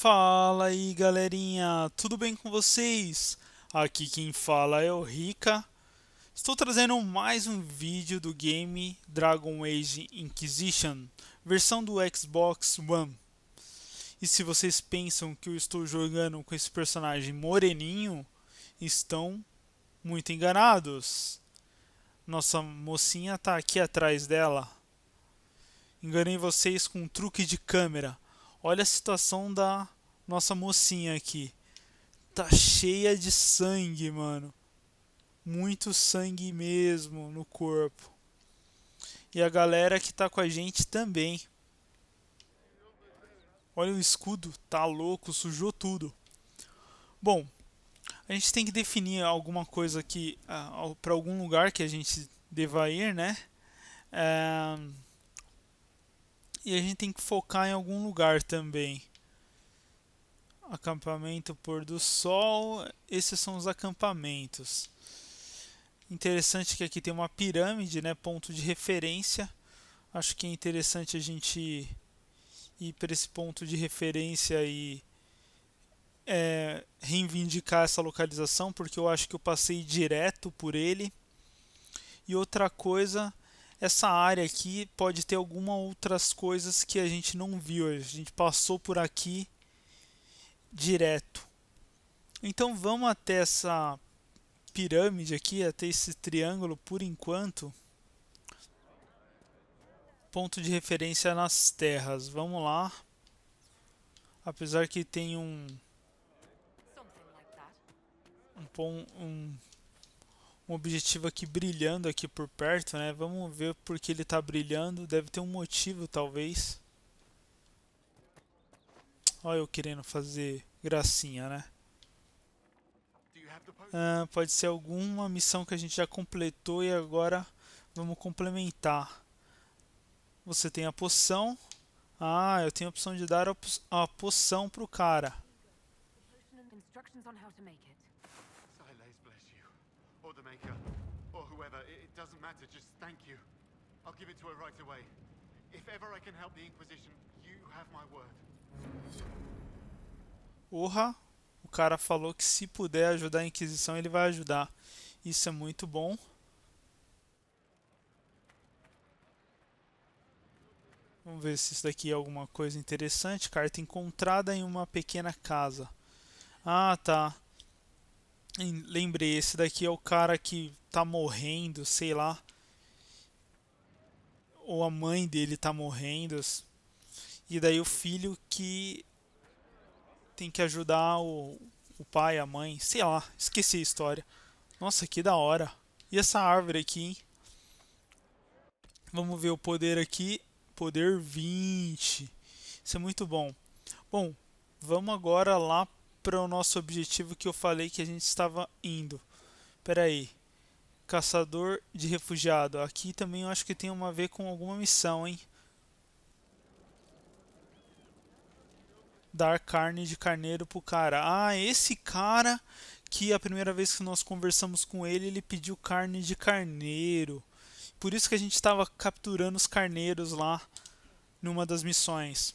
Fala aí galerinha, tudo bem com vocês? Aqui quem fala é o Rica. Estou trazendo mais um vídeo do game Dragon Age Inquisition, versão do Xbox One. E se vocês pensam que eu estou jogando com esse personagem moreninho, estão muito enganados. Nossa mocinha está aqui atrás dela. Enganei vocês com um truque de câmera Olha a situação da nossa mocinha aqui. Tá cheia de sangue, mano. Muito sangue mesmo no corpo. E a galera que tá com a gente também. Olha o escudo, tá louco, sujou tudo. Bom, a gente tem que definir alguma coisa aqui ah, para algum lugar que a gente deva ir, né? É e a gente tem que focar em algum lugar também. Acampamento pôr do sol. Esses são os acampamentos. Interessante que aqui tem uma pirâmide, né? Ponto de referência. Acho que é interessante a gente ir para esse ponto de referência e é, reivindicar essa localização, porque eu acho que eu passei direto por ele. E outra coisa essa área aqui pode ter algumas outras coisas que a gente não viu. A gente passou por aqui direto. Então vamos até essa pirâmide aqui, até esse triângulo por enquanto. Ponto de referência nas terras. Vamos lá. Apesar que tem um... Um, um um objetivo aqui brilhando aqui por perto, né? Vamos ver porque ele está brilhando. Deve ter um motivo, talvez. Olha eu querendo fazer gracinha, né? Ah, pode ser alguma missão que a gente já completou e agora vamos complementar. Você tem a poção. Ah, eu tenho a opção de dar a, po a poção pro cara. on how to make it. Or the Maker. Or whoever. It, it doesn't matter. Just thank you. I'll give it to her right away. If ever I can help the Inquisition, you have my word. Urra! O cara falou que se puder ajudar a Inquisição, ele vai ajudar. Isso é muito bom. Vamos ver se isso daqui é alguma coisa interessante. Carta encontrada em uma pequena casa. Ah, tá. Lembrei, esse daqui é o cara que tá morrendo, sei lá. Ou a mãe dele tá morrendo. E daí o filho que tem que ajudar o, o pai, a mãe, sei lá, esqueci a história. Nossa, que da hora. E essa árvore aqui, hein? Vamos ver o poder aqui. Poder 20. Isso é muito bom. Bom, vamos agora lá para o nosso objetivo que eu falei que a gente estava indo. Pera aí. Caçador de refugiado. Aqui também eu acho que tem uma a ver com alguma missão, hein? Dar carne de carneiro pro cara. Ah, esse cara que a primeira vez que nós conversamos com ele, ele pediu carne de carneiro. Por isso que a gente estava capturando os carneiros lá numa das missões.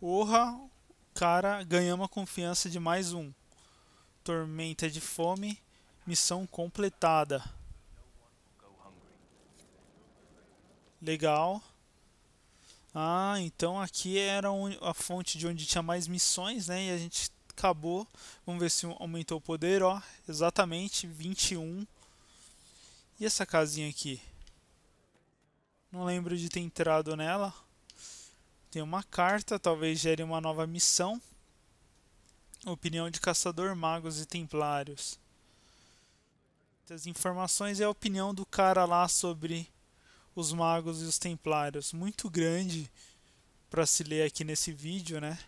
o cara, ganhamos a confiança de mais um. Tormenta de fome, missão completada. Legal. Ah, então aqui era a fonte de onde tinha mais missões, né? E a gente acabou. Vamos ver se aumentou o poder, ó. Exatamente, 21. E essa casinha aqui? Não lembro de ter entrado nela. Tem uma carta, talvez gere uma nova missão. Opinião de caçador, magos e templários. As informações e a opinião do cara lá sobre os magos e os templários. Muito grande para se ler aqui nesse vídeo, né?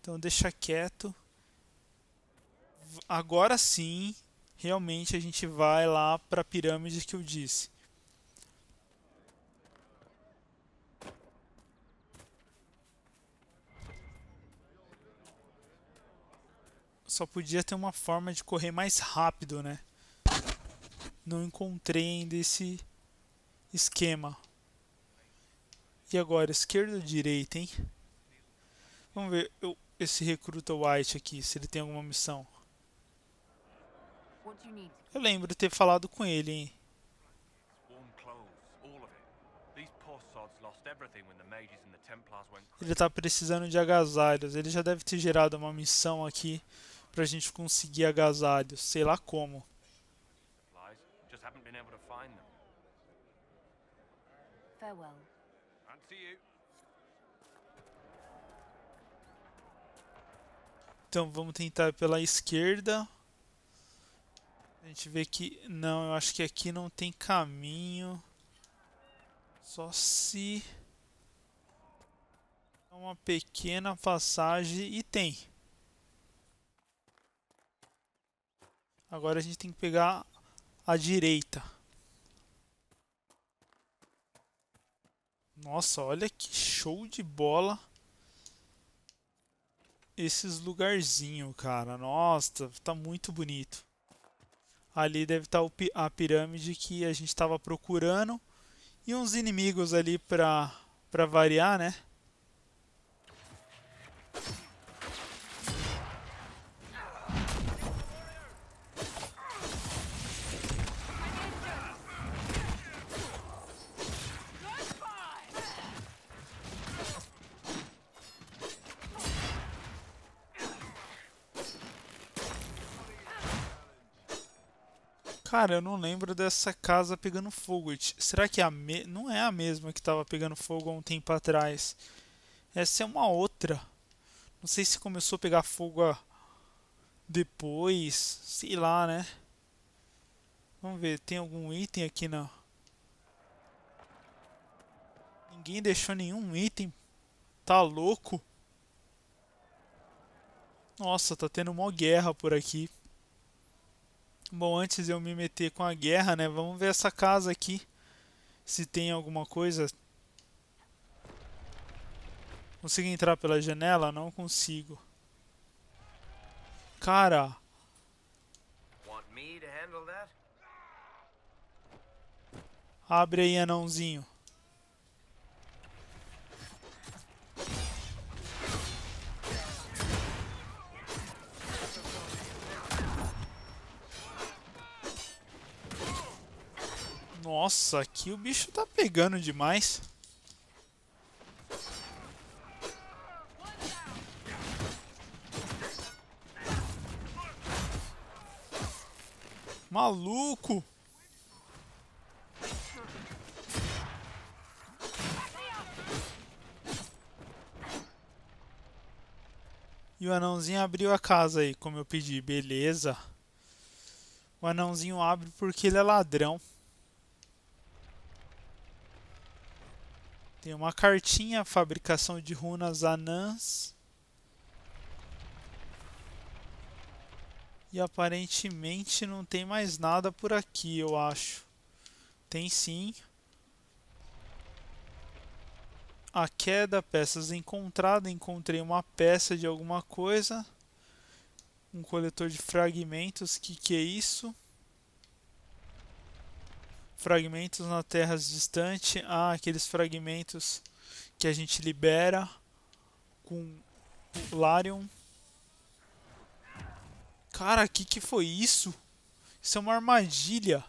Então deixa quieto. Agora sim, realmente a gente vai lá para a pirâmide que eu disse. Só podia ter uma forma de correr mais rápido, né? Não encontrei ainda esse esquema. E agora, esquerda ou direita, hein? Vamos ver eu, esse recruta White aqui, se ele tem alguma missão. Eu lembro de ter falado com ele, hein? Ele está precisando de agasalhos. Ele já deve ter gerado uma missão aqui pra gente conseguir agasalho, sei lá como. Então vamos tentar pela esquerda. A gente vê que. Não, eu acho que aqui não tem caminho. Só se. É uma pequena passagem e tem. Agora a gente tem que pegar a direita. Nossa, olha que show de bola esses lugarzinhos, cara. Nossa, tá muito bonito. Ali deve estar tá a pirâmide que a gente estava procurando. E uns inimigos ali pra, pra variar, né? Cara, eu não lembro dessa casa pegando fogo. Será que é a me... não é a mesma que estava pegando fogo há um tempo atrás? Essa é uma outra. Não sei se começou a pegar fogo depois. Sei lá, né? Vamos ver, tem algum item aqui na. Ninguém deixou nenhum item. Tá louco? Nossa, tá tendo uma guerra por aqui. Bom, antes de eu me meter com a guerra, né? Vamos ver essa casa aqui. Se tem alguma coisa. Consigo entrar pela janela? Não consigo. Cara. Abre aí, anãozinho. Nossa, aqui o bicho tá pegando demais. Maluco! E o anãozinho abriu a casa aí, como eu pedi. Beleza. O anãozinho abre porque ele é ladrão. Tem uma cartinha, fabricação de runas anãs. E aparentemente não tem mais nada por aqui, eu acho. Tem sim. A queda, peças encontradas. Encontrei uma peça de alguma coisa. Um coletor de fragmentos. Que que é isso? fragmentos na terra distante a ah, aqueles fragmentos que a gente libera com Larion. Cara, que que foi isso? Isso é uma armadilha.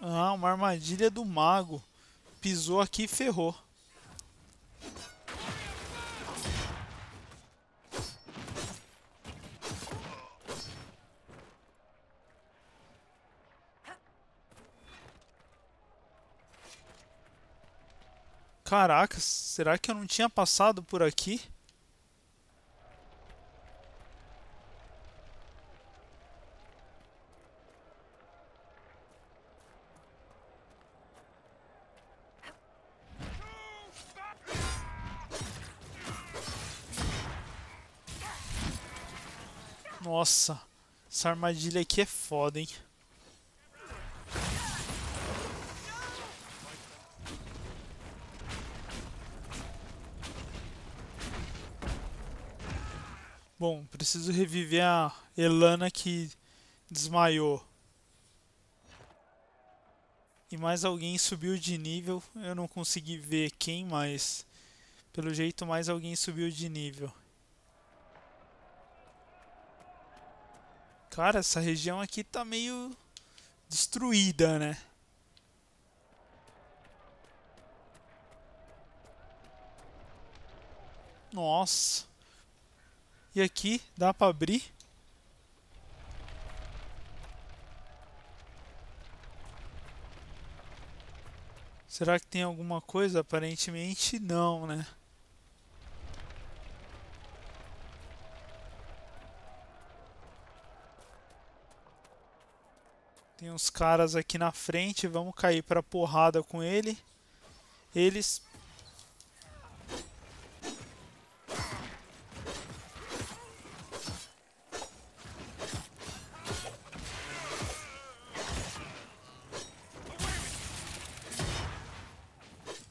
Ah, uma armadilha do mago. Pisou aqui e ferrou. Caraca, será que eu não tinha passado por aqui? Nossa, essa armadilha aqui é foda, hein? Bom, preciso reviver a Elana que desmaiou. E mais alguém subiu de nível. Eu não consegui ver quem, mas... Pelo jeito, mais alguém subiu de nível. Cara, essa região aqui tá meio... Destruída, né? Nossa... E aqui dá para abrir. Será que tem alguma coisa? Aparentemente não, né? Tem uns caras aqui na frente, vamos cair pra porrada com ele. Eles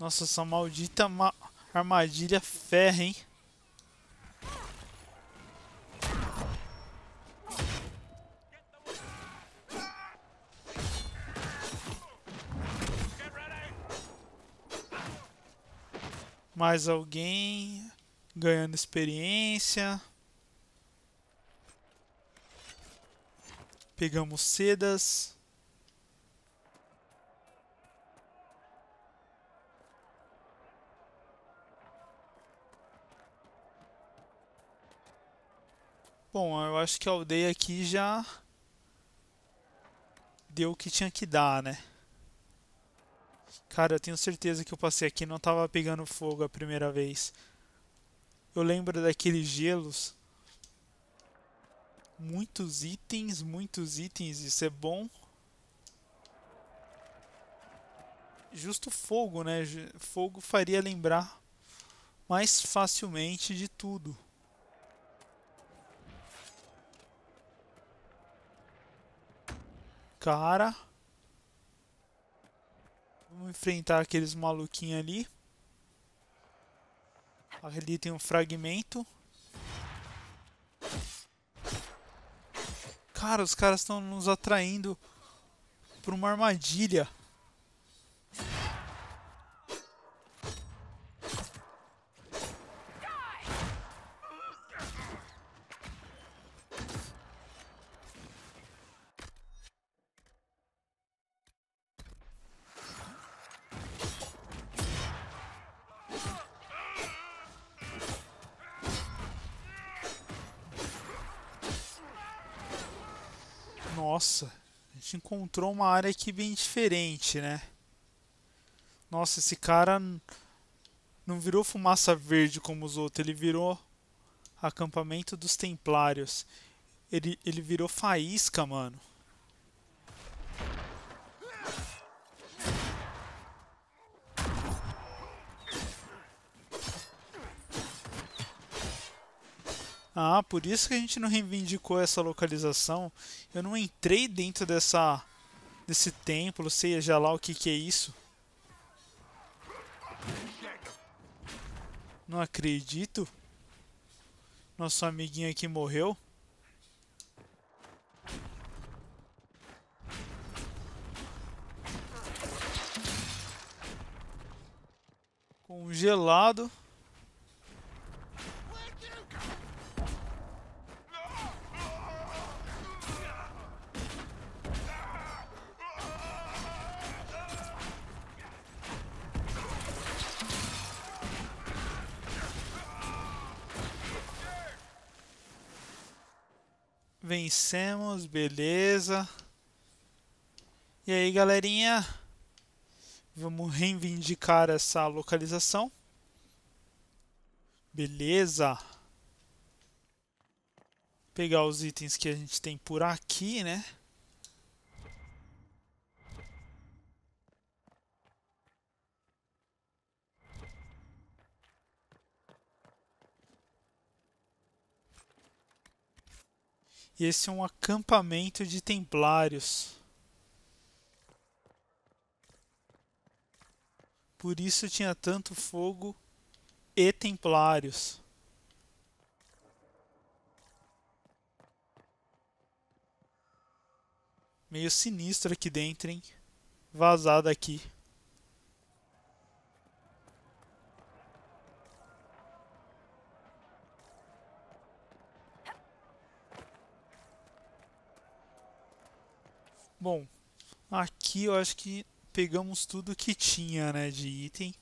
Nossa, essa maldita ma armadilha ferra, hein? Mais alguém ganhando experiência. Pegamos sedas. Bom, eu acho que a aldeia aqui já deu o que tinha que dar, né? Cara, eu tenho certeza que eu passei aqui e não tava pegando fogo a primeira vez. Eu lembro daqueles gelos. Muitos itens, muitos itens, isso é bom. Justo fogo, né? Fogo faria lembrar mais facilmente de tudo. cara. Vamos enfrentar aqueles maluquinhos ali. Ali tem um fragmento. Cara, os caras estão nos atraindo para uma armadilha. encontrou uma área aqui bem diferente, né? Nossa, esse cara não virou fumaça verde como os outros, ele virou acampamento dos templários. Ele, ele virou faísca, mano. Ah, por isso que a gente não reivindicou essa localização. Eu não entrei dentro dessa desse templo, seja lá o que que é isso. Não acredito. Nosso amiguinho aqui morreu. Congelado. Vencemos, beleza. E aí, galerinha? Vamos reivindicar essa localização. Beleza. Pegar os itens que a gente tem por aqui, né? E esse é um acampamento de templários. Por isso tinha tanto fogo e templários. Meio sinistro aqui dentro, hein? aqui. Bom, aqui eu acho que pegamos tudo que tinha, né, de item.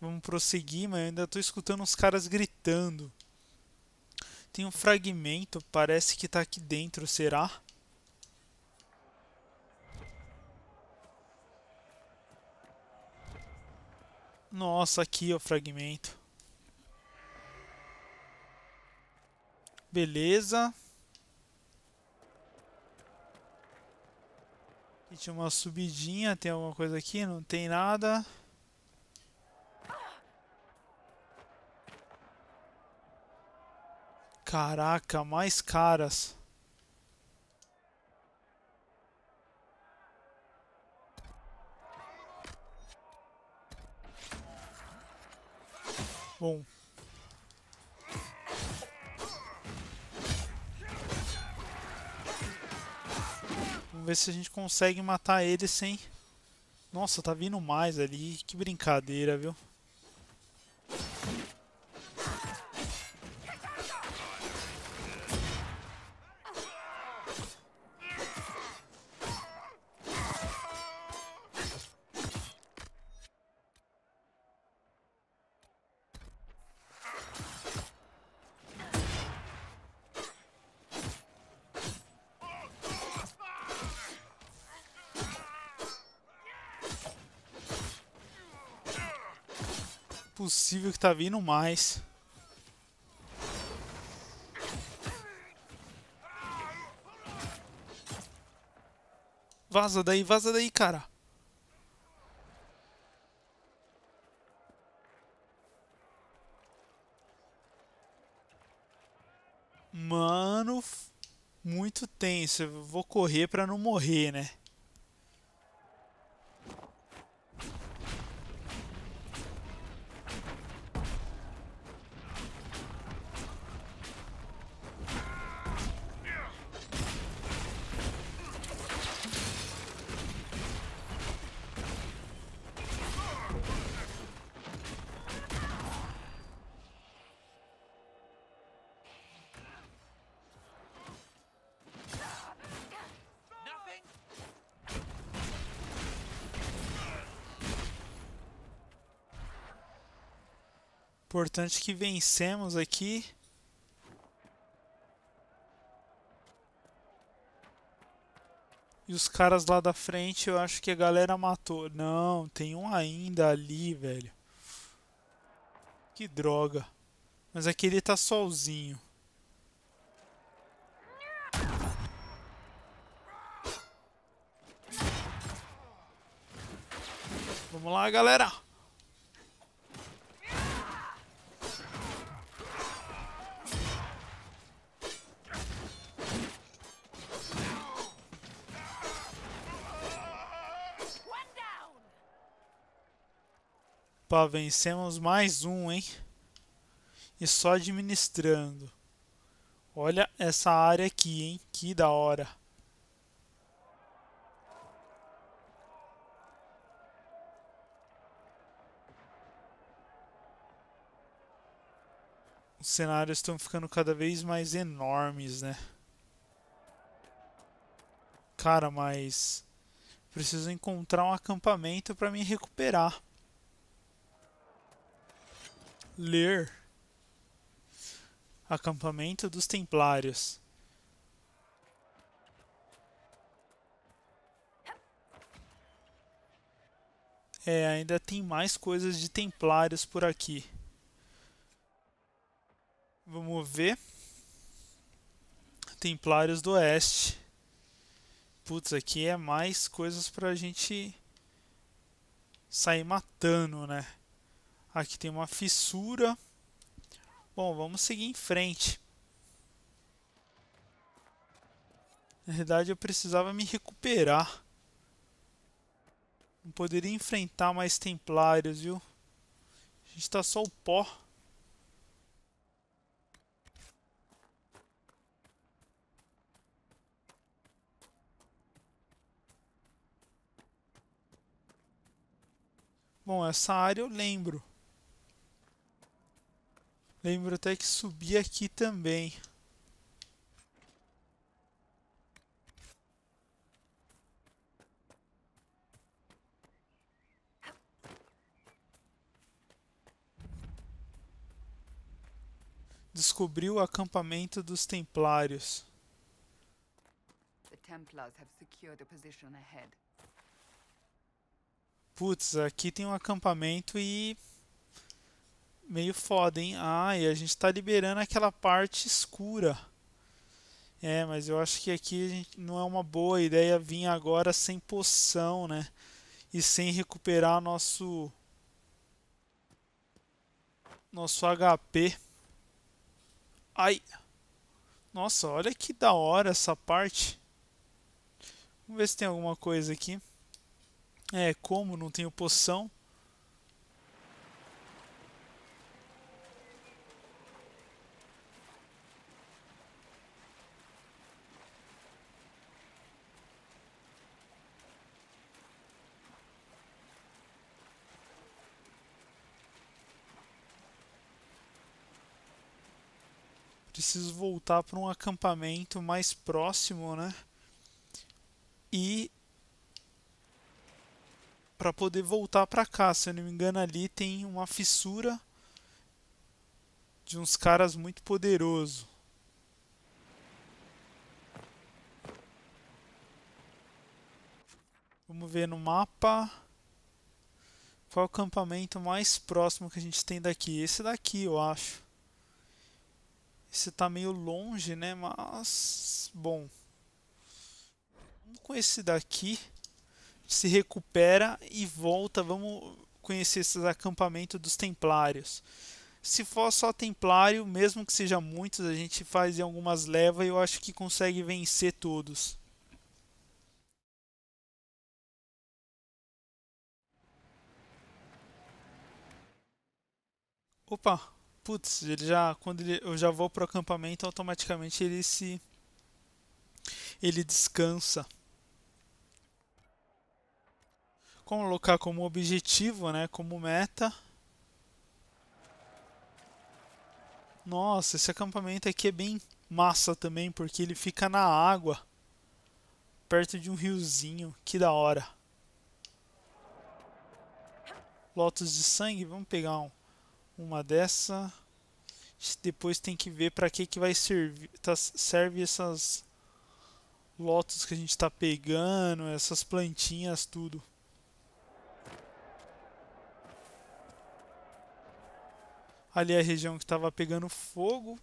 Vamos prosseguir, mas eu ainda estou escutando uns caras gritando. Tem um fragmento, parece que está aqui dentro, será? Nossa, aqui é o fragmento. Beleza. Aqui tinha uma subidinha, tem alguma coisa aqui? Não tem nada. Caraca, mais caras. Bom. Vamos ver se a gente consegue matar ele sem... Nossa, tá vindo mais ali. Que brincadeira, viu? possível que tá vindo mais. Vaza daí, vaza daí, cara. Mano, muito tenso. Eu vou correr pra não morrer, né? Importante que vencemos aqui. E os caras lá da frente, eu acho que a galera matou. Não, tem um ainda ali, velho. Que droga. Mas aqui ele tá sozinho. Vamos lá, galera! Opa, vencemos mais um, hein? E só administrando. Olha essa área aqui, hein? Que da hora. Os cenários estão ficando cada vez mais enormes, né? Cara, mas... Preciso encontrar um acampamento para me recuperar ler Acampamento dos Templários. É, ainda tem mais coisas de Templários por aqui. Vamos ver. Templários do Oeste. Putz, aqui é mais coisas pra gente sair matando, né? Aqui tem uma fissura. Bom, vamos seguir em frente. Na verdade, eu precisava me recuperar. Não poderia enfrentar mais templários, viu? A gente está só o pó. Bom, essa área eu lembro. Lembro até que subi aqui também. Descobriu o acampamento dos Templários. Putz, aqui tem um acampamento e meio foda, hein? Ah, e a gente está liberando aquela parte escura. É, mas eu acho que aqui a gente, não é uma boa ideia vir agora sem poção, né? E sem recuperar nosso nosso HP. Ai. Nossa, olha que da hora essa parte. Vamos ver se tem alguma coisa aqui. É, como não tenho poção. preciso voltar para um acampamento mais próximo, né? E para poder voltar para cá, se eu não me engano, ali tem uma fissura de uns caras muito poderosos. Vamos ver no mapa qual é o acampamento mais próximo que a gente tem daqui. Esse daqui, eu acho. Esse tá meio longe, né? Mas, bom. Vamos com esse daqui. Se recupera e volta. Vamos conhecer esses acampamentos dos templários. Se for só templário, mesmo que seja muitos, a gente faz em algumas levas e eu acho que consegue vencer todos. Opa, putz, ele já quando ele, eu já vou pro acampamento, automaticamente ele se ele descansa. Colocar como objetivo, né, como meta. Nossa, esse acampamento aqui é bem massa também, porque ele fica na água, perto de um riozinho, que da hora. Lotos de sangue, vamos pegar um uma dessa. Depois tem que ver para que, que vai servir. Tá, serve essas lotos que a gente está pegando, essas plantinhas, tudo. Ali é a região que estava pegando fogo.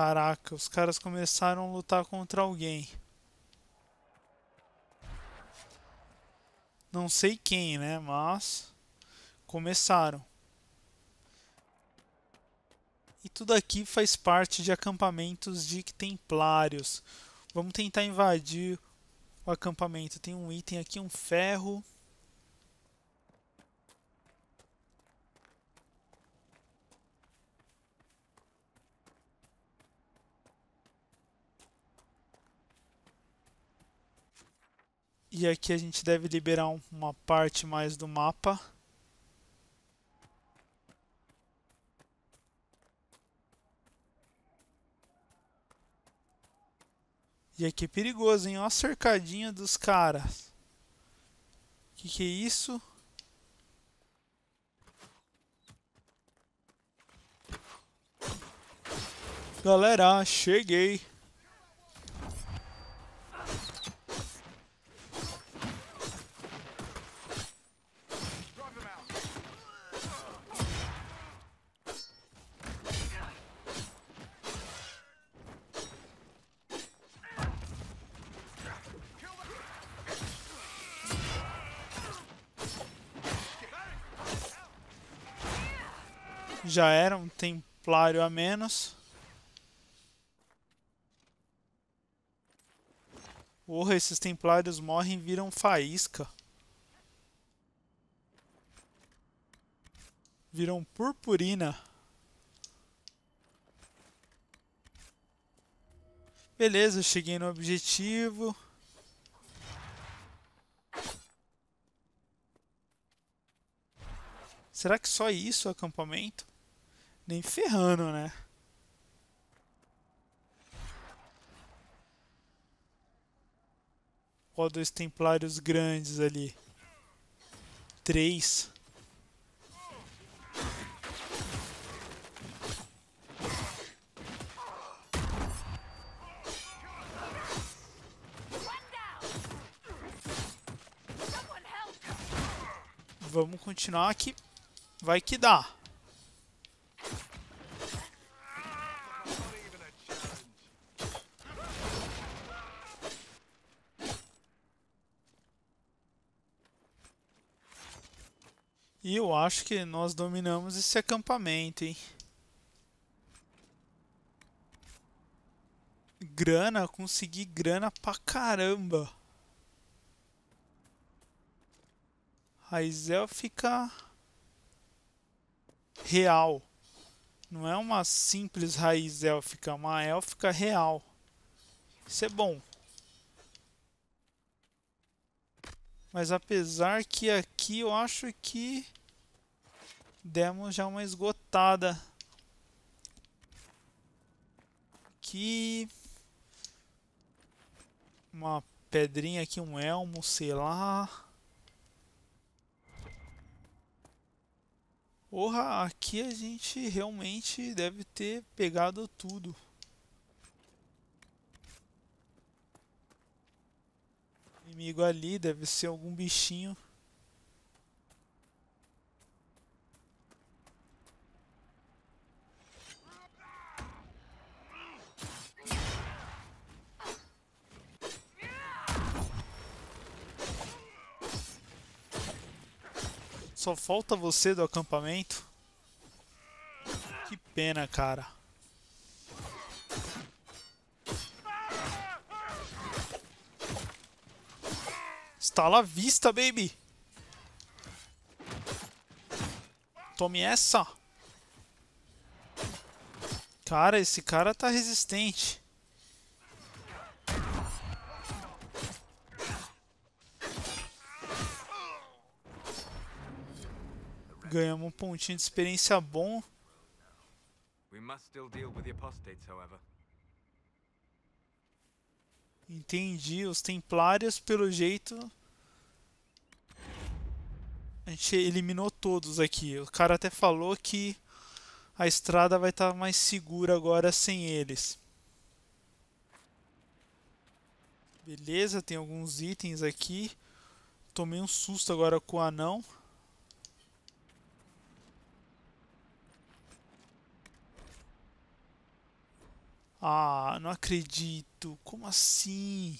Caraca, os caras começaram a lutar contra alguém. Não sei quem, né? Mas começaram. E tudo aqui faz parte de acampamentos de templários. Vamos tentar invadir o acampamento. Tem um item aqui, um ferro. E aqui a gente deve liberar uma parte mais do mapa. E aqui é perigoso, hein? Olha a cercadinha dos caras. Que que é isso? Galera, cheguei. Já era um templário a menos. Porra, esses templários morrem e viram faísca. Viram purpurina. Beleza, cheguei no objetivo. Será que só isso é acampamento? Nem ferrando, né? Ó, dois templários grandes ali. Três. Vamos continuar aqui. Vai que dá. E eu acho que nós dominamos esse acampamento, hein? Grana, consegui grana pra caramba. Raizel fica real. Não é uma simples raiz élfica, uma élfica real. Isso é bom. Mas apesar que aqui eu acho que demos já uma esgotada. Aqui. Uma pedrinha aqui, um elmo, sei lá. Porra, aqui a gente realmente deve ter pegado tudo. inimigo ali, deve ser algum bichinho. Só falta você do acampamento? Que pena, cara. Tá à vista, baby! Tome essa! Cara, esse cara tá resistente. Ganhamos um pontinho de experiência bom. Entendi, os templários, pelo jeito, a gente eliminou todos aqui. O cara até falou que a estrada vai estar tá mais segura agora sem eles. Beleza, tem alguns itens aqui. Tomei um susto agora com o anão. Ah, não acredito. Como assim?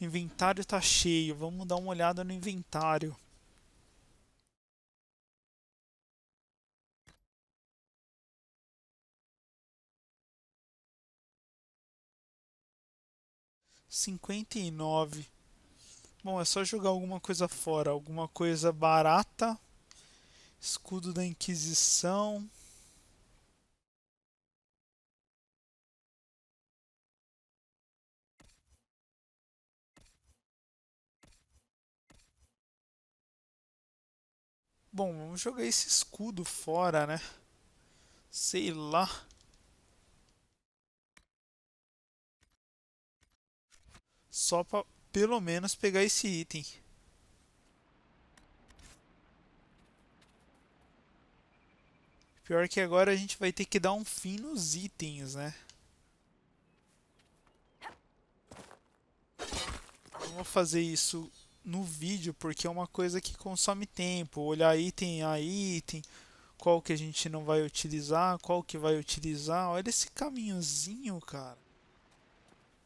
O inventário está cheio. Vamos dar uma olhada no inventário. 59. Bom, é só jogar alguma coisa fora, alguma coisa barata. Escudo da Inquisição. Bom, vamos jogar esse escudo fora, né? Sei lá. Só pra pelo menos pegar esse item. Pior que agora a gente vai ter que dar um fim nos itens, né? Não vou fazer isso no vídeo porque é uma coisa que consome tempo. Olhar item a item, qual que a gente não vai utilizar, qual que vai utilizar. Olha esse caminhozinho, cara.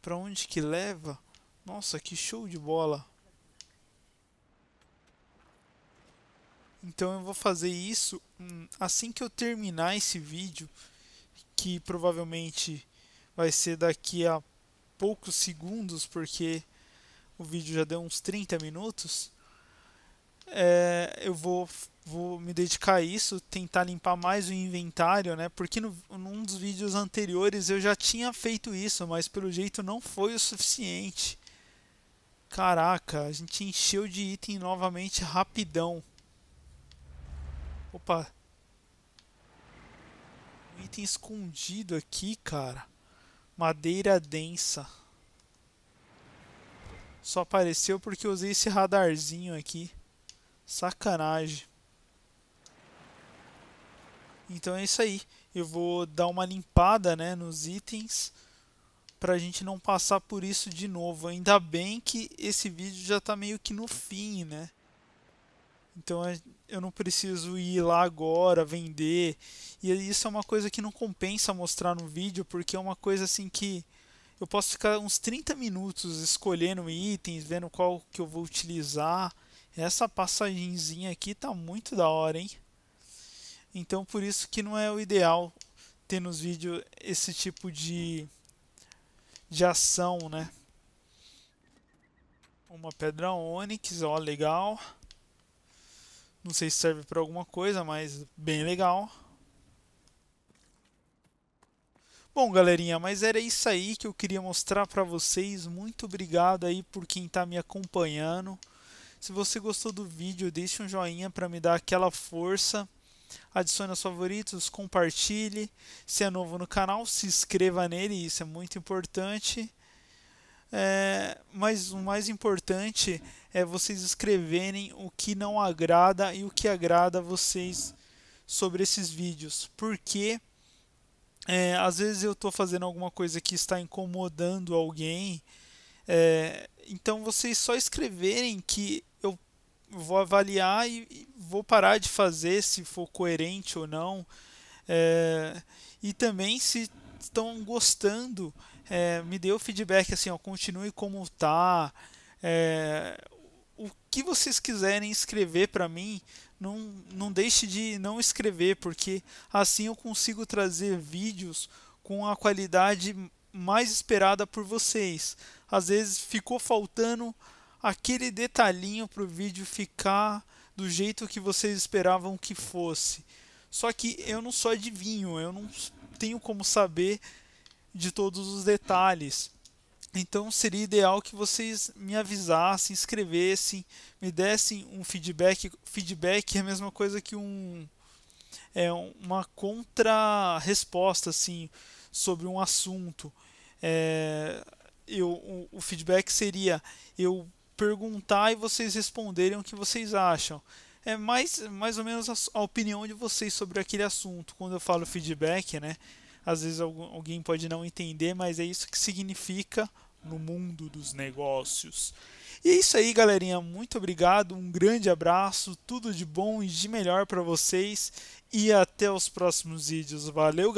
Pra onde que leva? Nossa, que show de bola! Então eu vou fazer isso hum, assim que eu terminar esse vídeo, que provavelmente vai ser daqui a poucos segundos, porque o vídeo já deu uns 30 minutos. É, eu vou, vou me dedicar a isso, tentar limpar mais o inventário, né? Porque no, num dos vídeos anteriores eu já tinha feito isso, mas pelo jeito não foi o suficiente. Caraca, a gente encheu de item novamente rapidão. Opa. Um item escondido aqui, cara. Madeira densa. Só apareceu porque eu usei esse radarzinho aqui. Sacanagem. Então é isso aí. Eu vou dar uma limpada né, nos itens para a gente não passar por isso de novo. Ainda bem que esse vídeo já está meio que no fim, né? Então é, eu não preciso ir lá agora vender. E isso é uma coisa que não compensa mostrar no vídeo, porque é uma coisa assim que eu posso ficar uns 30 minutos escolhendo itens, vendo qual que eu vou utilizar. Essa passagenzinha aqui tá muito da hora, hein? Então por isso que não é o ideal ter nos vídeos esse tipo de de ação, né? Uma pedra ônix, ó, legal. Não sei se serve para alguma coisa, mas bem legal. Bom, galerinha, mas era isso aí que eu queria mostrar para vocês. Muito obrigado aí por quem está me acompanhando. Se você gostou do vídeo, deixe um joinha para me dar aquela força adicione aos favoritos, compartilhe. Se é novo no canal, se inscreva nele, isso é muito importante. É, mas o mais importante é vocês escreverem o que não agrada e o que agrada a vocês sobre esses vídeos. Porque é, às vezes eu estou fazendo alguma coisa que está incomodando alguém. É, então vocês só escreverem que vou avaliar e, e vou parar de fazer se for coerente ou não. É, e também se estão gostando, é, me dê o feedback assim, ó, continue como tá. É, o que vocês quiserem escrever para mim, não, não deixe de não escrever, porque assim eu consigo trazer vídeos com a qualidade mais esperada por vocês. Às vezes ficou faltando aquele detalhinho para o vídeo ficar do jeito que vocês esperavam que fosse. Só que eu não sou adivinho, eu não tenho como saber de todos os detalhes. Então seria ideal que vocês me avisassem, escrevessem, me dessem um feedback. Feedback é a mesma coisa que um é uma contra-resposta assim sobre um assunto. É, eu, o, o feedback seria eu perguntar e vocês responderem o que vocês acham. É mais, mais ou menos a, a opinião de vocês sobre aquele assunto. Quando eu falo feedback, né? Às vezes alguém pode não entender, mas é isso que significa no mundo dos negócios. E é isso aí, galerinha. Muito obrigado, um grande abraço, tudo de bom e de melhor para vocês e até os próximos vídeos. Valeu!